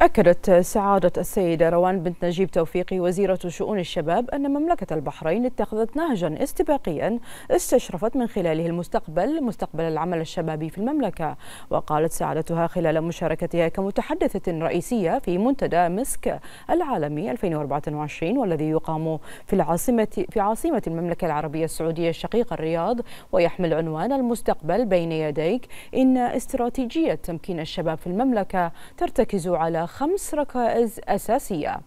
أكدت سعادة السيدة روان بنت نجيب توفيقي وزيرة شؤون الشباب أن مملكة البحرين اتخذت نهجا استباقيا استشرفت من خلاله المستقبل مستقبل العمل الشبابي في المملكة وقالت سعادتها خلال مشاركتها كمتحدثة رئيسية في منتدى مسك العالمي 2024 والذي يقام في العاصمة في عاصمة المملكة العربية السعودية الشقيقة الرياض ويحمل عنوان المستقبل بين يديك إن استراتيجية تمكين الشباب في المملكة ترتكز على خمس ركائز أساسية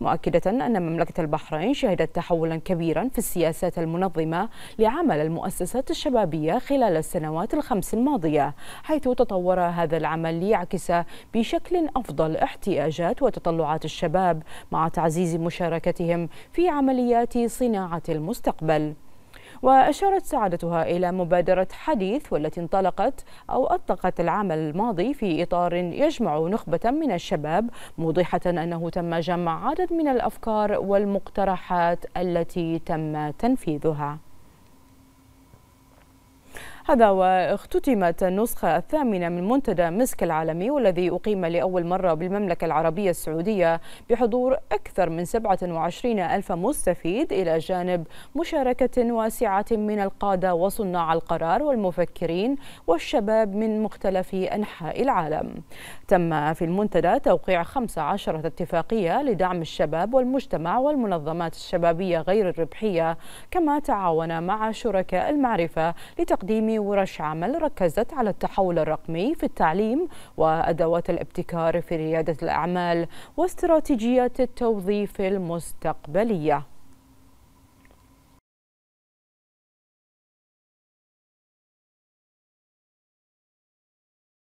مؤكدة أن مملكة البحرين شهدت تحولا كبيرا في السياسات المنظمة لعمل المؤسسات الشبابية خلال السنوات الخمس الماضية حيث تطور هذا العمل ليعكس بشكل أفضل احتياجات وتطلعات الشباب مع تعزيز مشاركتهم في عمليات صناعة المستقبل وأشارت سعادتها إلى مبادرة حديث والتي انطلقت أو أطلقت العام الماضي في إطار يجمع نخبة من الشباب موضحة أنه تم جمع عدد من الأفكار والمقترحات التي تم تنفيذها هذا واختتمت النسخة الثامنة من منتدى مسك العالمي والذي أقيم لأول مرة بالمملكة العربية السعودية بحضور أكثر من 27 ألف مستفيد إلى جانب مشاركة واسعة من القادة وصناع القرار والمفكرين والشباب من مختلف أنحاء العالم تم في المنتدى توقيع 15 اتفاقية لدعم الشباب والمجتمع والمنظمات الشبابية غير الربحية كما تعاون مع شركاء المعرفة لتقديم ورش عمل ركزت على التحول الرقمي في التعليم وأدوات الابتكار في ريادة الأعمال واستراتيجيات التوظيف المستقبلية